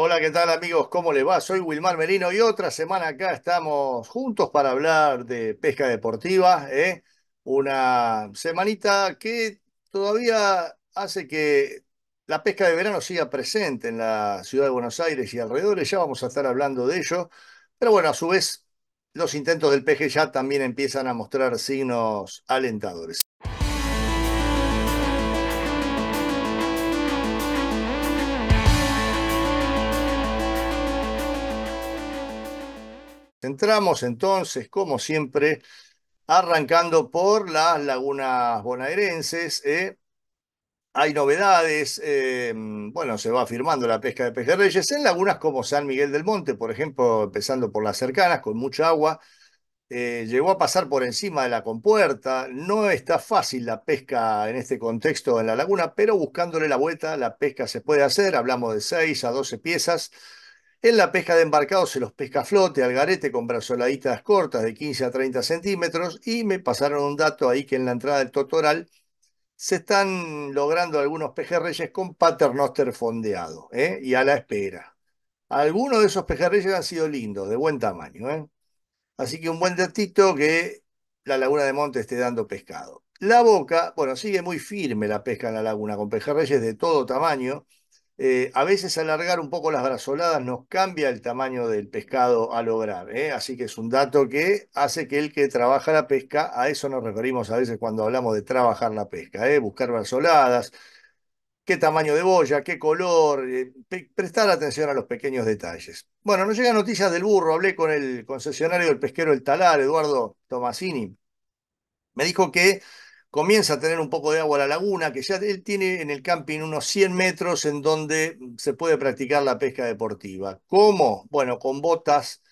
Hola, ¿qué tal amigos? ¿Cómo le va? Soy Wilmar Merino y otra semana acá estamos juntos para hablar de pesca deportiva. ¿eh? Una semanita que todavía hace que la pesca de verano siga presente en la ciudad de Buenos Aires y alrededores. Ya vamos a estar hablando de ello. Pero bueno, a su vez, los intentos del peje ya también empiezan a mostrar signos alentadores. Entramos entonces, como siempre, arrancando por las lagunas bonaerenses. ¿eh? Hay novedades, eh, bueno, se va firmando la pesca de pejerreyes en lagunas como San Miguel del Monte, por ejemplo, empezando por las cercanas, con mucha agua. Eh, llegó a pasar por encima de la compuerta. No está fácil la pesca en este contexto en la laguna, pero buscándole la vuelta, la pesca se puede hacer. Hablamos de 6 a 12 piezas en la pesca de embarcados se los pesca a flote, al garete, con brazoladitas cortas de 15 a 30 centímetros. Y me pasaron un dato ahí que en la entrada del Totoral se están logrando algunos pejerreyes con paternoster fondeado ¿eh? y a la espera. Algunos de esos pejerreyes han sido lindos, de buen tamaño. ¿eh? Así que un buen datito que la laguna de Monte esté dando pescado. La boca, bueno, sigue muy firme la pesca en la laguna, con pejerreyes de todo tamaño eh, a veces alargar un poco las brazoladas nos cambia el tamaño del pescado a lograr. ¿eh? Así que es un dato que hace que el que trabaja la pesca, a eso nos referimos a veces cuando hablamos de trabajar la pesca, ¿eh? buscar brazoladas, qué tamaño de boya, qué color, prestar atención a los pequeños detalles. Bueno, nos llegan noticias del burro, hablé con el concesionario del pesquero El Talar, Eduardo Tomasini. Me dijo que comienza a tener un poco de agua la laguna, que ya él tiene en el camping unos 100 metros en donde se puede practicar la pesca deportiva. ¿Cómo? Bueno, con botas,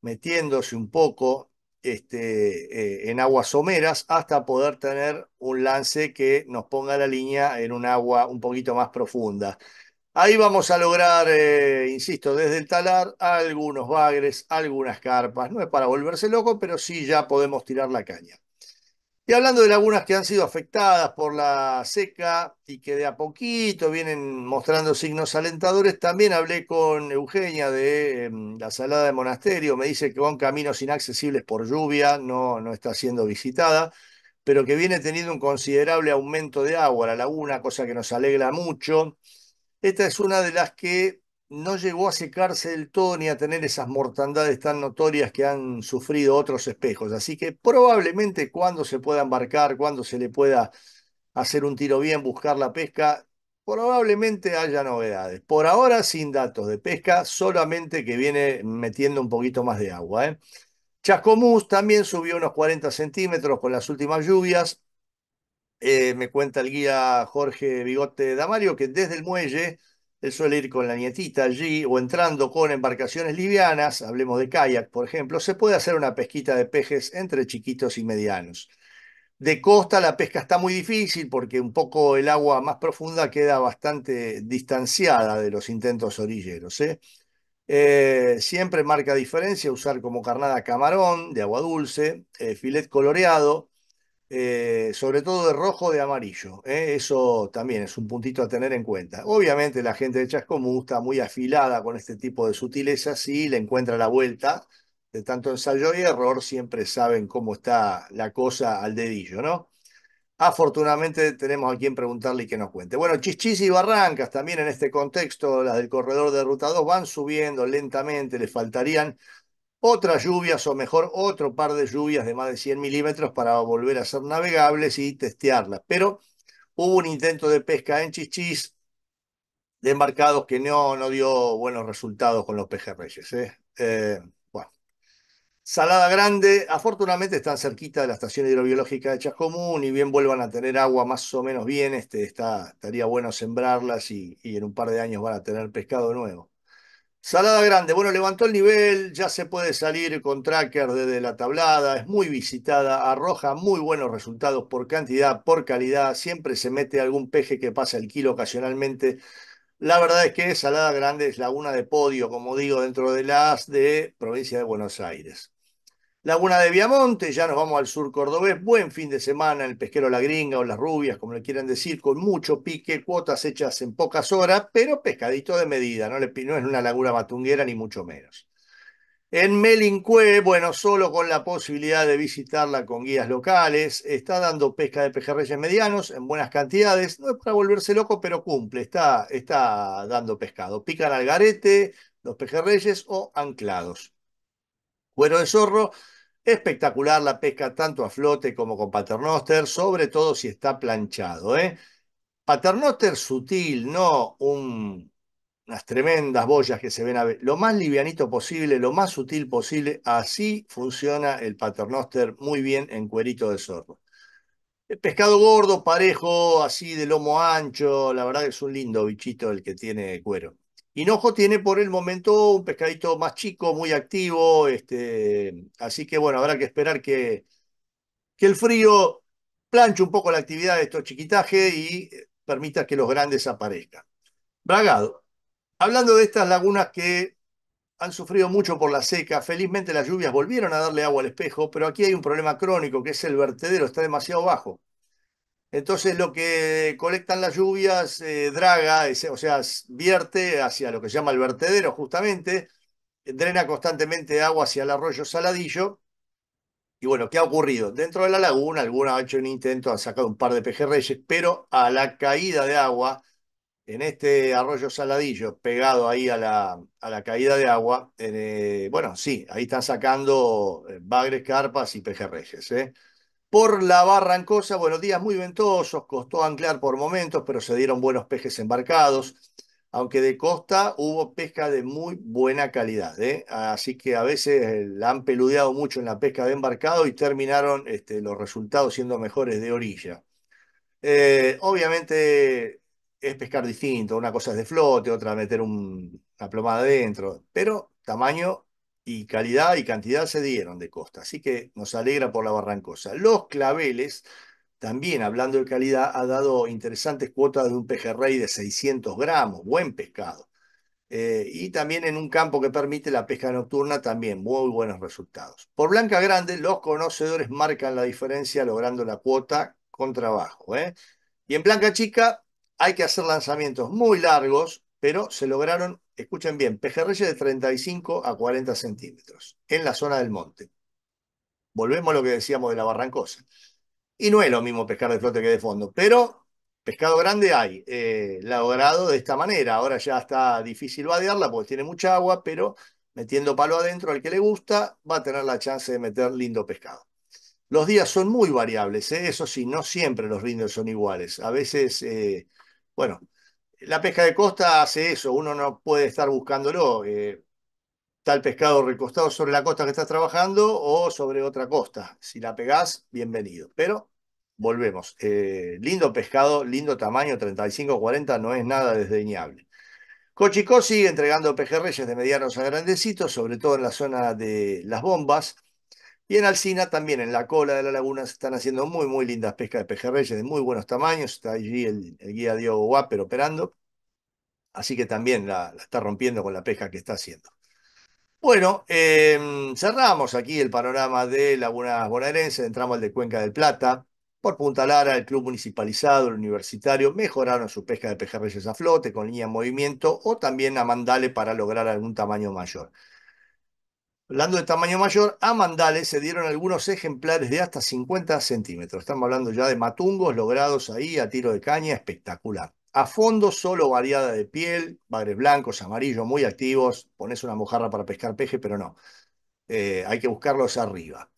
metiéndose un poco este, eh, en aguas someras hasta poder tener un lance que nos ponga la línea en un agua un poquito más profunda. Ahí vamos a lograr, eh, insisto, desde el talar algunos bagres, algunas carpas. No es para volverse loco, pero sí ya podemos tirar la caña. Y hablando de lagunas que han sido afectadas por la seca y que de a poquito vienen mostrando signos alentadores, también hablé con Eugenia de em, la Salada de Monasterio. Me dice que van caminos inaccesibles por lluvia, no, no está siendo visitada, pero que viene teniendo un considerable aumento de agua la laguna, cosa que nos alegra mucho. Esta es una de las que no llegó a secarse del todo ni a tener esas mortandades tan notorias que han sufrido otros espejos. Así que probablemente cuando se pueda embarcar, cuando se le pueda hacer un tiro bien, buscar la pesca, probablemente haya novedades. Por ahora sin datos de pesca, solamente que viene metiendo un poquito más de agua. ¿eh? Chascomús también subió unos 40 centímetros con las últimas lluvias. Eh, me cuenta el guía Jorge Bigote Damario que desde el muelle él suele ir con la nietita allí o entrando con embarcaciones livianas, hablemos de kayak, por ejemplo, se puede hacer una pesquita de pejes entre chiquitos y medianos. De costa la pesca está muy difícil porque un poco el agua más profunda queda bastante distanciada de los intentos orilleros. ¿eh? Eh, siempre marca diferencia usar como carnada camarón de agua dulce, eh, filet coloreado, eh, sobre todo de rojo, de amarillo. ¿eh? Eso también es un puntito a tener en cuenta. Obviamente la gente de Chascomú está muy afilada con este tipo de sutilezas y le encuentra la vuelta. De tanto ensayo y error siempre saben cómo está la cosa al dedillo, ¿no? Afortunadamente tenemos a quien preguntarle y que nos cuente. Bueno, Chichis y Barrancas también en este contexto, las del corredor de Ruta 2 van subiendo lentamente, les faltarían otras lluvias o mejor otro par de lluvias de más de 100 milímetros para volver a ser navegables y testearlas. Pero hubo un intento de pesca en Chichis de embarcados que no, no dio buenos resultados con los pejerreyes. ¿eh? Eh, bueno. Salada Grande, afortunadamente están cerquita de la estación hidrobiológica de Chascomún y bien vuelvan a tener agua más o menos bien, este, estaría bueno sembrarlas y, y en un par de años van a tener pescado nuevo. Salada Grande, bueno, levantó el nivel, ya se puede salir con tracker desde la tablada, es muy visitada, arroja muy buenos resultados por cantidad, por calidad, siempre se mete algún peje que pasa el kilo ocasionalmente. La verdad es que Salada Grande es laguna de podio, como digo, dentro de las de provincia de Buenos Aires. Laguna de Viamonte, ya nos vamos al sur cordobés, buen fin de semana en el pesquero La Gringa o Las Rubias, como le quieran decir, con mucho pique, cuotas hechas en pocas horas, pero pescadito de medida, no, le, es una laguna matunguera ni mucho menos. En Melincue, bueno, solo con la posibilidad de visitarla con guías locales, está dando pesca de pejerreyes medianos en buenas cantidades, no es para volverse loco, pero cumple, está, está dando pescado. Pican al garete, los pejerreyes o anclados. Cuero de zorro Espectacular la pesca tanto a flote como con paternoster, sobre todo si está planchado. ¿eh? Paternoster sutil, no unas tremendas boyas que se ven a ver. Lo más livianito posible, lo más sutil posible. Así funciona el paternoster muy bien en cuerito de zorro. El pescado gordo, parejo, así de lomo ancho. La verdad es un lindo bichito el que tiene cuero. Hinojo tiene por el momento un pescadito más chico, muy activo, este, así que bueno, habrá que esperar que, que el frío planche un poco la actividad de estos chiquitajes y eh, permita que los grandes aparezcan. Bragado, hablando de estas lagunas que han sufrido mucho por la seca, felizmente las lluvias volvieron a darle agua al espejo, pero aquí hay un problema crónico que es el vertedero, está demasiado bajo. Entonces lo que colectan las lluvias eh, draga, o sea, vierte hacia lo que se llama el vertedero justamente, eh, drena constantemente agua hacia el arroyo Saladillo. Y bueno, ¿qué ha ocurrido? Dentro de la laguna, alguna ha hecho un intento, han sacado un par de pejerreyes, pero a la caída de agua, en este arroyo Saladillo, pegado ahí a la, a la caída de agua, eh, bueno, sí, ahí están sacando bagres, carpas y pejerreyes. ¿eh? por la Barrancosa. Buenos días, muy ventosos, costó anclar por momentos, pero se dieron buenos pejes embarcados. Aunque de costa hubo pesca de muy buena calidad, ¿eh? así que a veces la eh, han peludeado mucho en la pesca de embarcado y terminaron este, los resultados siendo mejores de orilla. Eh, obviamente es pescar distinto, una cosa es de flote, otra meter una plomada adentro, pero tamaño y calidad y cantidad se dieron de Costa, así que nos alegra por la Barrancosa. Los Claveles, también hablando de calidad, ha dado interesantes cuotas de un pejerrey de 600 gramos, buen pescado. Eh, y también en un campo que permite la pesca nocturna, también muy buenos resultados. Por Blanca Grande, los conocedores marcan la diferencia logrando la cuota con trabajo. ¿eh? Y en Blanca Chica hay que hacer lanzamientos muy largos, pero se lograron escuchen bien, pejerreyes de 35 a 40 centímetros, en la zona del monte. Volvemos a lo que decíamos de la barrancosa. Y no es lo mismo pescar de flote que de fondo, pero pescado grande hay, eh, logrado de esta manera. Ahora ya está difícil vadearla porque tiene mucha agua, pero metiendo palo adentro al que le gusta, va a tener la chance de meter lindo pescado. Los días son muy variables, ¿eh? eso sí, no siempre los rindos son iguales. A veces, eh, bueno, la pesca de costa hace eso, uno no puede estar buscándolo. Eh, tal pescado recostado sobre la costa que estás trabajando o sobre otra costa. Si la pegás, bienvenido. Pero volvemos. Eh, lindo pescado, lindo tamaño, 35-40, no es nada desdeñable. Cochicó sigue entregando pejerreyes de medianos a grandecitos, sobre todo en la zona de las bombas. Y en Alcina también, en la cola de la laguna, se están haciendo muy, muy lindas pescas de pejerreyes de muy buenos tamaños. Está allí el, guía Diogo Guaper operando. Así que también la, está rompiendo con la pesca que está haciendo. Bueno, em, cerramos aquí el panorama de Lagunas bonaerenses. entramos al de Cuenca del Plata. Por Punta Lara, el club municipalizado, el universitario, mejoraron su pesca de pejerreyes a flote con línea en movimiento o también a mandale para lograr algún tamaño mayor. Hablando de tamaño mayor, a Mandales se dieron algunos ejemplares de hasta 50 centímetros. Estamos hablando ya de matungos logrados ahí a tiro de caña, espectacular. A fondo, solo variada de piel, bagres blancos, amarillos, muy activos. Pones una mojarra para pescar peje, pero no. Eh, hay que buscarlos arriba.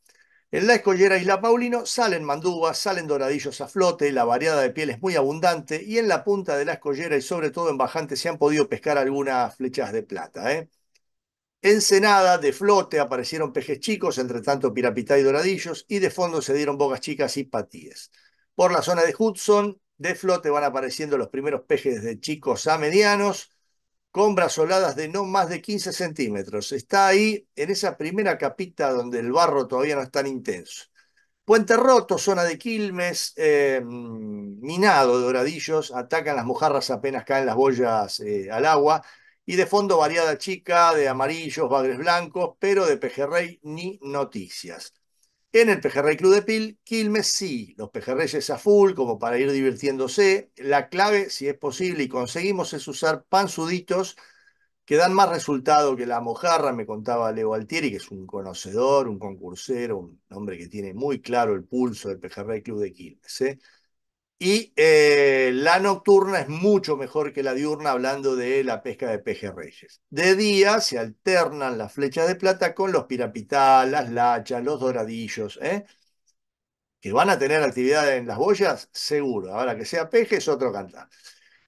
En la escollera Isla Paulino salen mandúbas, salen doradillos a flote, la variada de piel es muy abundante y en la punta de la escollera y sobre todo en bajante se han podido pescar algunas flechas de plata. ¿eh? Ensenada, de flote aparecieron pejes chicos, entre tanto pirapita y doradillos, y de fondo se dieron bogas chicas y patíes. Por la zona de Hudson, de flote van apareciendo los primeros pejes de chicos a medianos, con brazoladas de no más de 15 centímetros. Está ahí, en esa primera capita donde el barro todavía no es tan intenso. Puente Roto, zona de Quilmes, eh, minado de doradillos, atacan las mojarras apenas caen las boyas eh, al agua y de fondo variada chica, de amarillos, bagres blancos, pero de pejerrey ni noticias. En el Pejerrey Club de Pil, Quilmes sí, los pejerreyes a full como para ir divirtiéndose. La clave, si es posible y conseguimos, es usar pan suditos que dan más resultado que la mojarra, me contaba Leo Altieri, que es un conocedor, un concursero, un hombre que tiene muy claro el pulso del Pejerrey Club de Quilmes. ¿eh? Y eh, la nocturna es mucho mejor que la diurna hablando de la pesca de pejerreyes. De día se alternan las flechas de plata con los pirapitas, las lachas, los doradillos. ¿eh? Que van a tener actividad en las boyas, seguro. Ahora que sea peje es otro cantar.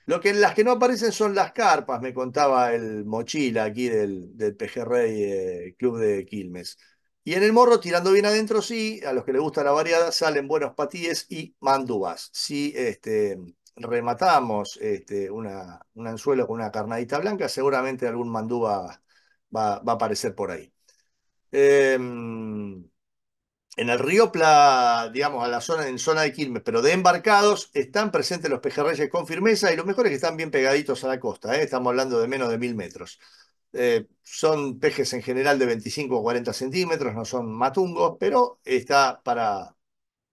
Lo que, las que no aparecen son las carpas, me contaba el mochila aquí del, Pejerrey eh, Club de Quilmes. Y en el morro, tirando bien adentro, sí, a los que les gusta la variada, salen buenos patíes y mandubas. Si este, rematamos este, una, un anzuelo con una carnadita blanca, seguramente algún manduba va, va a aparecer por ahí. Em, en el río Pla, digamos, a la zona, en zona de Quilmes, pero de embarcados, están presentes los pejerreyes con firmeza y los mejores que están bien pegaditos a la costa. ¿eh? Estamos hablando de menos de mil metros. Eh, son pejes en general de 25 o 40 centímetros, no son matungos, pero está para,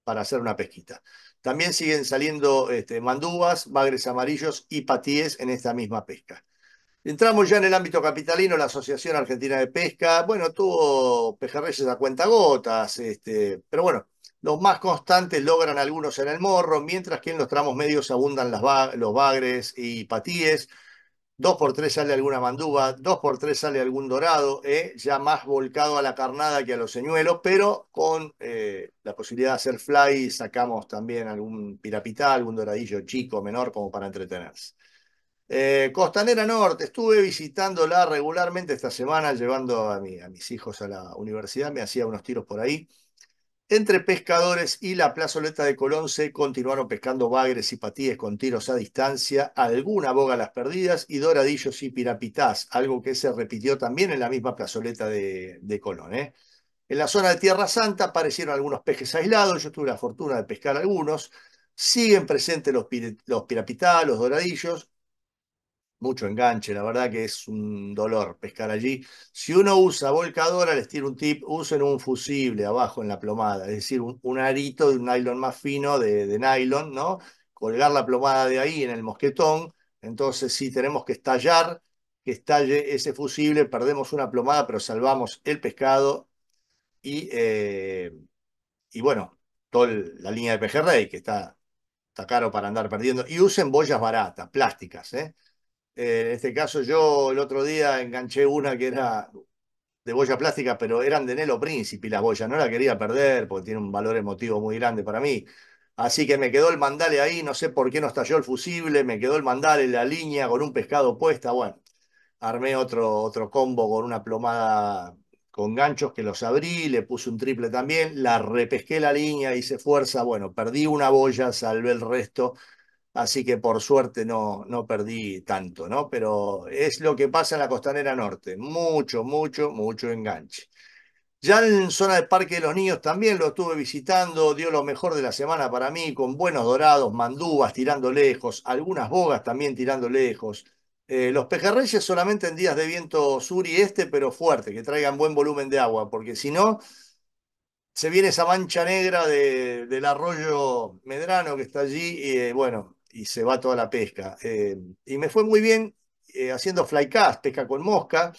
para hacer una pesquita. También siguen saliendo este, bagres amarillos y patíes en esta misma pesca. Entramos ya en el ámbito capitalino, la Asociación Argentina de Pesca, bueno, tuvo pejerreyes a cuentagotas, este, pero bueno, los más constantes logran algunos en el morro, mientras que en los tramos medios abundan los bagres y patíes. 2 por 3 sale alguna mandúa, 2 por 3 sale algún dorado, ¿eh? ya más volcado a la carnada que a los señuelos, pero con eh, la posibilidad de hacer fly sacamos también algún pirapital algún doradillo chico, menor, como para entretenerse. Eh, Costanera Norte, estuve visitándola regularmente esta semana, llevando a, a mis hijos a la universidad, me hacía unos tiros por ahí. Entre pescadores y la plazoleta de Colón se continuaron pescando bagres y patíes con tiros a distancia, alguna boga a las perdidas y doradillos y pirapitás, algo que se repitió también en la misma plazoleta de, Colón. ¿eh? En la zona de Tierra Santa aparecieron algunos pejes aislados, yo tuve la fortuna de pescar algunos. Siguen presentes los, los pirapitás, los doradillos, mucho enganche, la verdad que es un dolor pescar allí. Si uno usa volcadora, les tiro un tip, usen un fusible abajo en la plomada, es decir, un, arito de un nylon más fino de, nylon, ¿no? Colgar la plomada de ahí en el mosquetón, entonces si tenemos que estallar, que estalle ese fusible, perdemos una plomada, pero salvamos el pescado y, eh, y bueno, toda la línea de pejerrey que está, caro para andar perdiendo. Y usen boyas baratas, plásticas, ¿eh? Eh, en este caso yo el otro día enganché una que era de boya plástica, pero eran de Nelo Príncipe las boyas. No la quería perder porque tiene un valor emotivo muy grande para mí. Así que me quedó el mandale ahí, no sé por qué no estalló el fusible, me quedó el mandale, la línea con un pescado puesta. Bueno, armé otro, otro combo con una plomada con ganchos que los abrí, le puse un triple también, la repesqué la línea, hice fuerza, bueno, perdí una boya, salvé el resto así que por suerte no, no perdí tanto, ¿no? Pero es lo que pasa en la Costanera Norte, mucho, mucho, mucho enganche. Ya en zona del Parque de los Niños también lo estuve visitando, dio lo mejor de la semana para mí, con buenos dorados, mandúbas tirando lejos, algunas bogas también tirando lejos. Eh, los pejerreyes solamente en días de viento sur y este, pero fuerte, que traigan buen volumen de agua, porque si no, se viene esa mancha negra del arroyo Medrano que está allí, y eh, bueno, y se va toda la pesca. Eh, y me fue muy bien eh, haciendo flycast, pesca con mosca,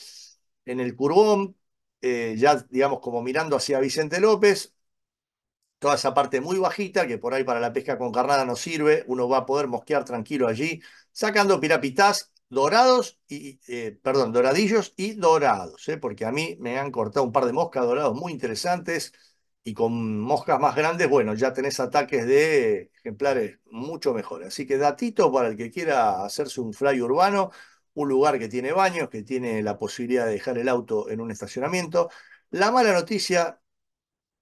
en el Curbón, eh, ya digamos como mirando hacia Vicente López, toda esa parte muy bajita que por ahí para la pesca con carnada no sirve, uno va a poder mosquear tranquilo allí, sacando pirapitas dorados y, perdón, doradillos y dorados, porque a mí me han cortado un par de moscas dorados muy interesantes y con moscas más grandes, bueno, ya tenés ataques de ejemplares mucho mejores. Así que datito para el que quiera hacerse un fly urbano, un lugar que tiene baños, que tiene la posibilidad de dejar el auto en un estacionamiento. La mala noticia,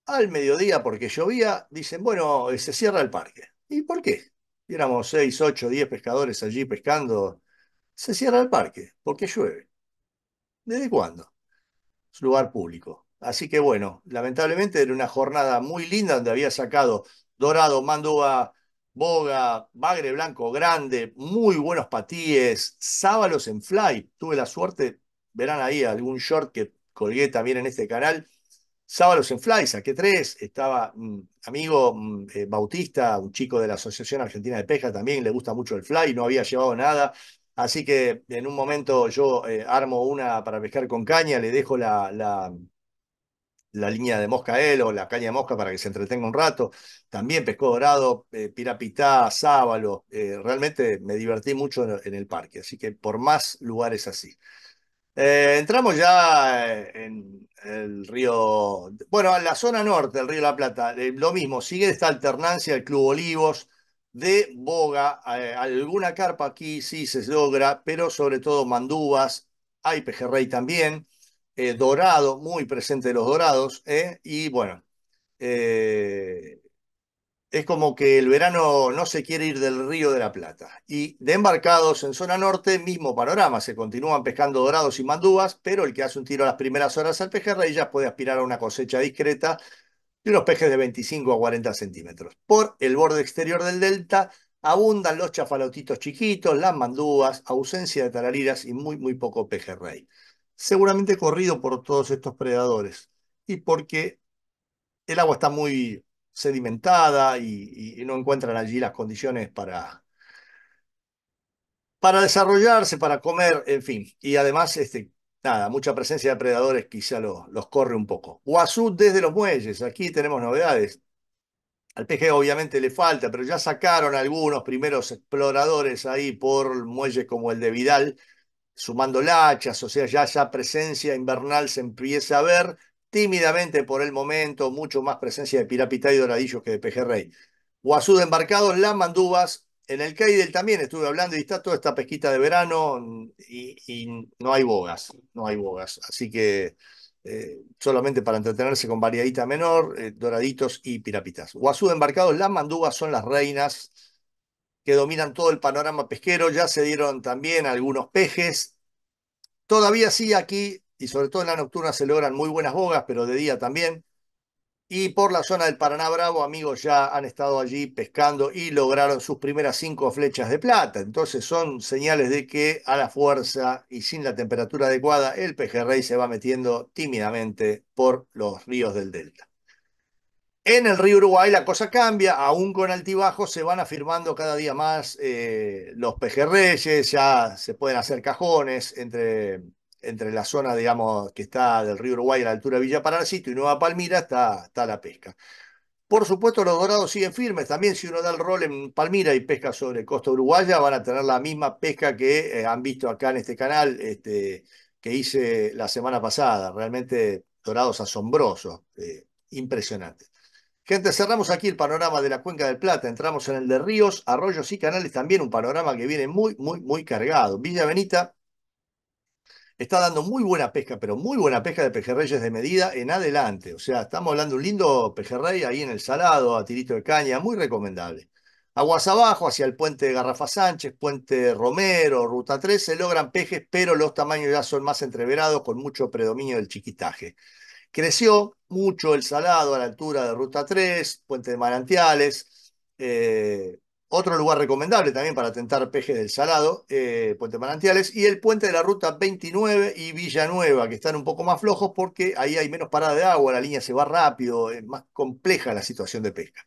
al mediodía, porque llovía, dicen, bueno, eh, se cierra el parque. ¿Y por qué? Éramos 6, 8, 10 pescadores allí pescando. Se cierra el parque, porque llueve. ¿Desde cuándo? Es lugar público. Así que bueno, lamentablemente era una jornada muy linda donde había sacado Dorado, Mandúa, Boga, Bagre Blanco Grande, muy buenos patíes, sábalos en fly. Tuve la suerte, verán ahí algún short que colgué también en este canal. Sábalos en fly, saqué tres. Estaba amigo eh, Bautista, un chico de la Asociación Argentina de Pesca también, le gusta mucho el fly, no había llevado nada. Así que en un momento yo eh, armo una para pescar con caña, le dejo la, la la línea de mosca él la caña de mosca para que se entretenga un rato. También pescó dorado, eh, pirapitá, sábalo. Eh, realmente me divertí mucho en, el parque, así que por más lugares así. Eh, entramos ya en el río, bueno, en la zona norte del río La Plata, lo mismo, sigue esta alternancia del Club Olivos, de boga, alguna carpa aquí sí se logra, pero sobre todo mandubas, hay pejerrey también. Eh, dorado, muy presente los dorados, ¿eh? y bueno, eh, es como que el verano no se quiere ir del río de la Plata. Y de embarcados en zona norte, mismo panorama, se continúan pescando dorados y mandúas, pero el que hace un tiro a las primeras horas al pejerrey ya puede aspirar a una cosecha discreta de unos pejes de 25 a 40 centímetros. Por el borde exterior del delta, abundan los chafalotitos chiquitos, las mandúas, ausencia de tarariras y muy, muy poco pejerrey seguramente corrido por todos estos predadores y porque el agua está muy sedimentada y, no encuentran allí las condiciones para, para desarrollarse, para comer, en fin. Y además, este, nada, mucha presencia de predadores quizá los corre un poco. Guazú desde los muelles, aquí tenemos novedades. Al peje obviamente le falta, pero ya sacaron algunos primeros exploradores ahí por muelles como el de Vidal, sumando lachas, o sea, ya esa presencia invernal se empieza a ver tímidamente por el momento, mucho más presencia de Pirapita y Doradillos que de Pejerrey. Guazú de embarcados, las mandubas, en el Caidel también estuve hablando y está toda esta pesquita de verano y, no hay bogas, no hay bogas. Así que eh, solamente para entretenerse con variadita menor, eh, doraditos y pirapitas. Guazú de embarcados, las mandubas son las reinas que dominan todo el panorama pesquero. Ya se dieron también algunos pejes. Todavía sí aquí, y sobre todo en la nocturna, se logran muy buenas bogas, pero de día también. Y por la zona del Paraná Bravo, amigos ya han estado allí pescando y lograron sus primeras cinco flechas de plata. Entonces son señales de que a la fuerza y sin la temperatura adecuada, el pejerrey se va metiendo tímidamente por los ríos del delta. En el río Uruguay la cosa cambia, aún con altibajos se van afirmando cada día más eh, los pejerreyes, ya se pueden hacer cajones entre, entre la zona, digamos, que está del río Uruguay a la altura de Villa Paralcito y Nueva Palmira, está, la pesca. Por supuesto, los dorados siguen firmes. También si uno da el rol en Palmira y pesca sobre costa uruguaya, van a tener la misma pesca que eh, han visto acá en este canal este, que hice la semana pasada. Realmente dorados asombrosos, eh, impresionantes. Gente, cerramos aquí el panorama de la Cuenca del Plata, entramos en el de ríos, arroyos y canales, también un panorama que viene muy, muy, muy cargado. Villa Benita está dando muy buena pesca, pero muy buena pesca de pejerreyes de medida en adelante. O sea, estamos hablando de un lindo pejerrey ahí en el salado, a tirito de caña, muy recomendable. Aguas abajo, hacia el puente de Garrafa Sánchez, puente Romero, ruta 3, se logran pejes, pero los tamaños ya son más entreverados con mucho predominio del chiquitaje. Creció mucho el Salado a la altura de Ruta 3, Puente de Manantiales. Eh, otro lugar recomendable también para tentar peje del Salado, eh, Puente de Manantiales, y el puente de la Ruta 29 y Villanueva, que están un poco más flojos porque ahí hay menos parada de agua, la línea se va rápido, es más compleja la situación de pesca.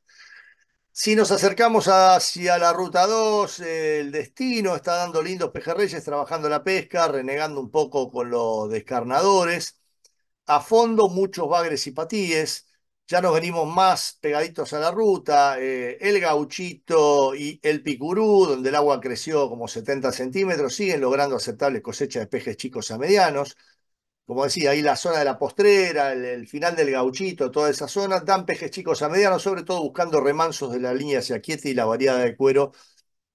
Si nos acercamos hacia la ruta 2, el destino está dando lindos pejerreyes, trabajando la pesca, renegando un poco con los descarnadores a fondo muchos bagres y patíes. Ya nos venimos más pegaditos a la ruta, eh, el gauchito y el picurú, donde el agua creció como 70 centímetros, siguen logrando aceptables cosechas de pejes chicos a medianos. Como decía, ahí la zona de la postrera, el, final del gauchito, toda esa zona, dan pejes chicos a medianos, sobre todo buscando remansos de la línea hacia Quiete y la variedad de cuero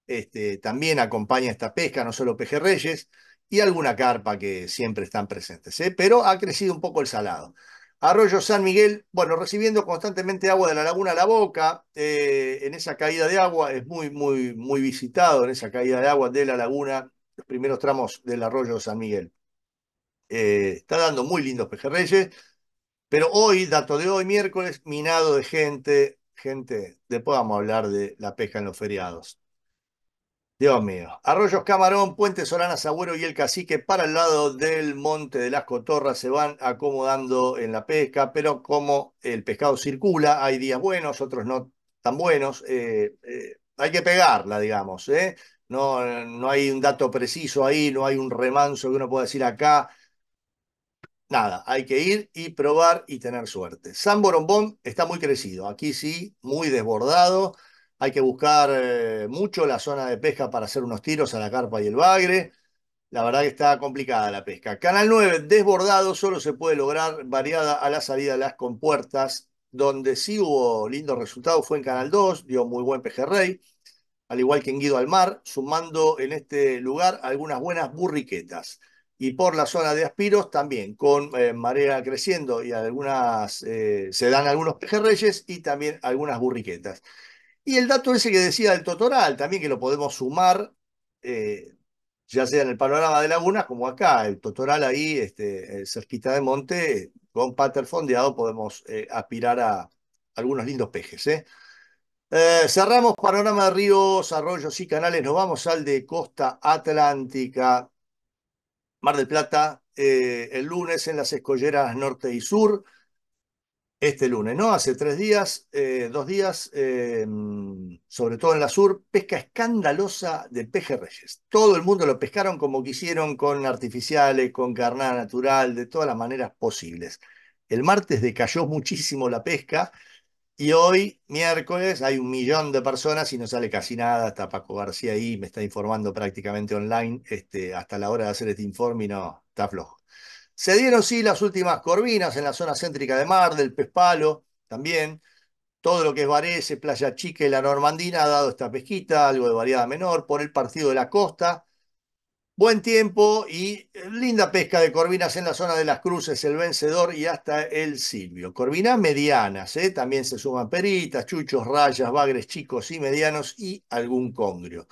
este, también acompaña esta pesca, no solo pejerreyes y alguna carpa que siempre están presentes, ¿eh? pero ha crecido un poco el salado. Arroyo San Miguel, bueno, recibiendo constantemente agua de la laguna la boca, eh, en esa caída de agua, es muy, muy, muy visitado en esa caída de agua de la laguna, los primeros tramos del arroyo San Miguel. Eh, está dando muy lindos pejerreyes, pero hoy, dato de hoy, miércoles, minado de gente, gente, después vamos a hablar de la pesca en los feriados. Dios mío. Arroyos Camarón, Puente Solana, Agüero y el Cacique para el lado del Monte de las Cotorras se van acomodando en la pesca, pero como el pescado circula, hay días buenos, otros no tan buenos. Eh, eh, hay que pegarla, digamos. ¿eh? No, no hay un dato preciso ahí, no hay un remanso que uno pueda decir acá. Nada, hay que ir y probar y tener suerte. San Borombón está muy crecido, aquí sí, muy desbordado. Hay que buscar eh, mucho la zona de pesca para hacer unos tiros a la carpa y el bagre. La verdad que está complicada la pesca. Canal 9, desbordado, solo se puede lograr variada a la salida de las compuertas. Donde sí hubo lindos resultados fue en Canal 2, dio muy buen pejerrey, al igual que en Guido al Mar, sumando en este lugar algunas buenas burriquetas. Y por la zona de Aspiros también, con eh, marea creciendo y algunas, eh, se dan algunos pejerreyes y también algunas burriquetas. Y el dato ese que decía el Totoral, también que lo podemos sumar, eh, ya sea en el panorama de Lagunas como acá, el Totoral ahí, este, eh, cerquita de Monte, con pater fondeado podemos eh, aspirar a algunos lindos pejes. cerramos panorama de ríos, arroyos y canales, nos vamos al de costa atlántica, Mar del Plata, el lunes en las escolleras norte y sur este lunes, ¿no? Hace tres días, eh, dos días, em, sobre todo en la sur, pesca escandalosa de pejerreyes. Todo el mundo lo pescaron como quisieron, con artificiales, con carnada natural, de todas las maneras posibles. El martes decayó muchísimo la pesca y hoy, miércoles, hay un millón de personas y no sale casi nada. Está Paco García ahí, me está informando prácticamente online. Este, hasta la hora de hacer este informe y no, está flojo. Se dieron, sí, las últimas corvinas en la zona céntrica de Mar, del Pespalo, también. Todo lo que es Varese, Playa Chica y la Normandina ha dado esta pesquita, algo de variada menor, por el partido de la costa. Buen tiempo y eh, linda pesca de corvinas en la zona de las cruces, el vencedor y hasta el silvio. Corvinas medianas, ¿eh? también se suman peritas, chuchos, rayas, bagres chicos y medianos y algún congrio.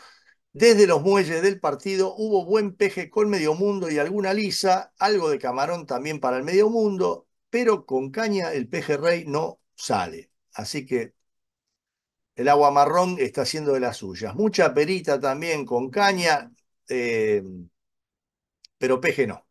Desde los muelles del partido hubo buen peje con medio mundo y alguna lisa, algo de camarón también para el medio mundo, pero con caña el peje rey no sale. Así que el agua marrón está haciendo de las suyas. Mucha perita también con caña, eh, pero peje no.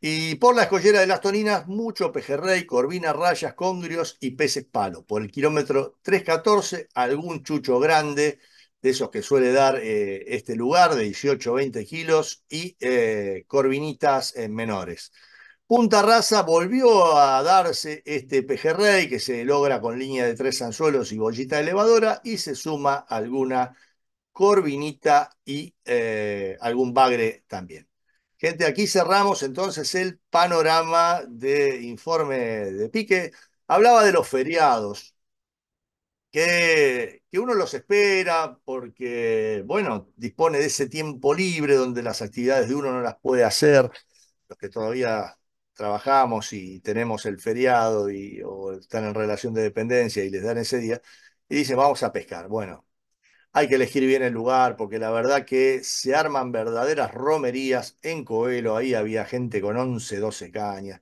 Y por la escollera de las Toninas, mucho pejerrey, corvinas, rayas, congrios y peces palo. Por el kilómetro 314, algún chucho grande de esos que suele dar eh, este lugar, de 18 20 kilos, y eh, corvinitas eh, menores. Punta Raza volvió a darse este pejerrey que se logra con línea de tres anzuelos y bollita elevadora y se suma alguna corvinita y algún bagre también. Gente, aquí cerramos entonces el panorama de informe de Pique. Hablaba de los feriados. que que uno los espera porque, bueno, dispone de ese tiempo libre donde las actividades de uno no las puede hacer, los que todavía trabajamos y tenemos el feriado y, o están en relación de dependencia y les dan ese día, y dicen, vamos a pescar. Bueno, hay que elegir bien el lugar porque la verdad que se arman verdaderas romerías en Coelho, ahí había gente con 11, 12 cañas.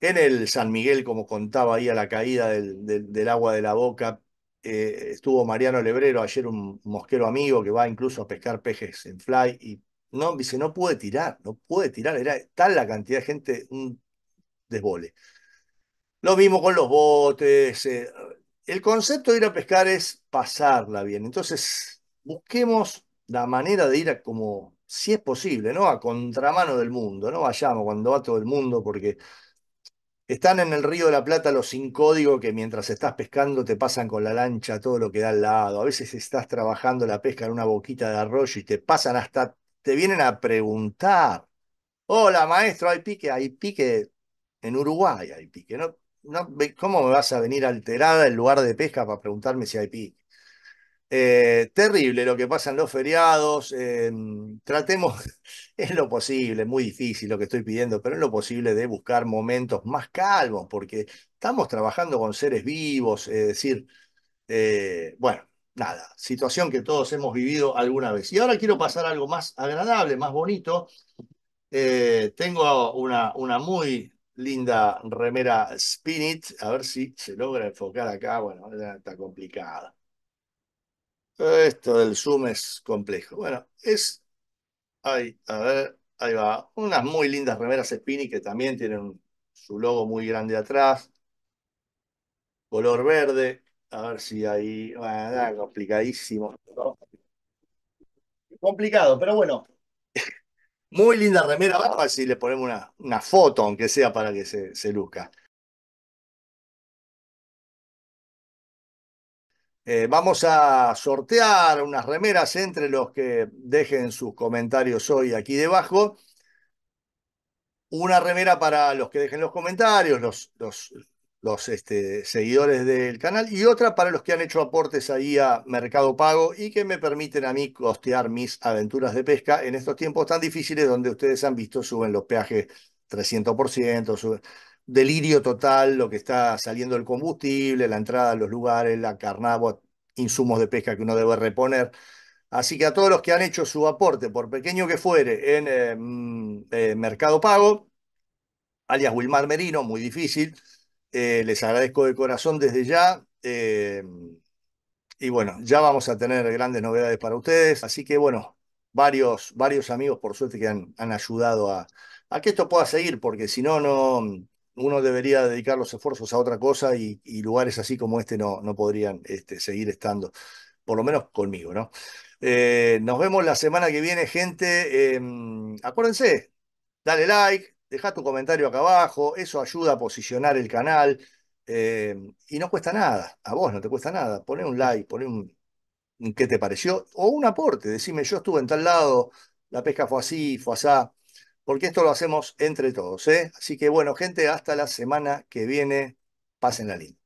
En el San Miguel, como contaba ahí a la caída del agua de la boca, eh, estuvo Mariano Lebrero ayer, un mosquero amigo que va incluso a pescar pejes en fly y no, dice, no puede tirar, no puede tirar, era tal la cantidad de gente, un desbole. Lo mismo con los botes. Eh, el concepto de ir a pescar es pasarla bien. Entonces, busquemos la manera de ir a como, si es posible, ¿no? A contramano del mundo. No vayamos cuando va todo el mundo porque están en el Río de la Plata los sin código que mientras estás pescando te pasan con la lancha todo lo que da al lado. A veces estás trabajando la pesca en una boquita de arroyo y te pasan hasta, te vienen a preguntar. Hola, maestro, hay pique, hay pique en Uruguay, hay pique. ¿no? No, cómo me vas a venir alterada el lugar de pesca para preguntarme si hay pique? Eh, terrible lo que pasa en los feriados. Em, tratemos, es lo posible, muy difícil lo que estoy pidiendo, pero es lo posible de buscar momentos más calmos, porque estamos trabajando con seres vivos, es decir, eh, bueno, nada, situación que todos hemos vivido alguna vez. Y ahora quiero pasar a algo más agradable, más bonito. Eh, tengo una, una muy linda remera Spinit, a ver si se logra enfocar acá, bueno, está complicada. Esto del Zoom es complejo. Bueno, es. hay a ver, ahí va. Unas muy lindas remeras Spinny que también tienen su logo muy grande atrás. Color verde. A ver si ahí. complicadísimo. Complicado, pero bueno. Muy linda remera. Vamos a ver si le ponemos una, una foto, aunque sea para que se, se luzca. Eh, vamos a sortear unas remeras entre los que dejen sus comentarios hoy aquí debajo. Una remera para los que dejen los comentarios, los, los, los este, seguidores del canal, y otra para los que han hecho aportes ahí a Mercado Pago y que me permiten a mí costear mis aventuras de pesca en estos tiempos tan difíciles donde ustedes han visto suben los peajes 300%, suben delirio total lo que está saliendo el combustible, la entrada a los lugares, la carnaval insumos de pesca que uno debe reponer. Así que a todos los que han hecho su aporte, por pequeño que fuere, en eh, mm, eh, Mercado Pago, alias Wilmar Merino, muy difícil, eh, les agradezco de corazón desde ya. y bueno, ya vamos a tener grandes novedades para ustedes. Así que bueno, varios, varios amigos, por suerte, que han, ayudado a, a que esto pueda seguir, porque si no, no, uno debería dedicar los esfuerzos a otra cosa y, lugares así como este no, no podrían este, seguir estando, por lo menos conmigo, ¿no? Eh, nos vemos la semana que viene, gente. Em, acuérdense, dale like, deja tu comentario acá abajo, eso ayuda a posicionar el canal em, y no cuesta nada, a vos no te cuesta nada, poné un like, poné un, qué te pareció o un aporte, decime yo estuve en tal lado, la pesca fue así, fue así porque esto lo hacemos entre todos. ¿eh? Así que bueno, gente, hasta la semana que viene. Pasen la línea.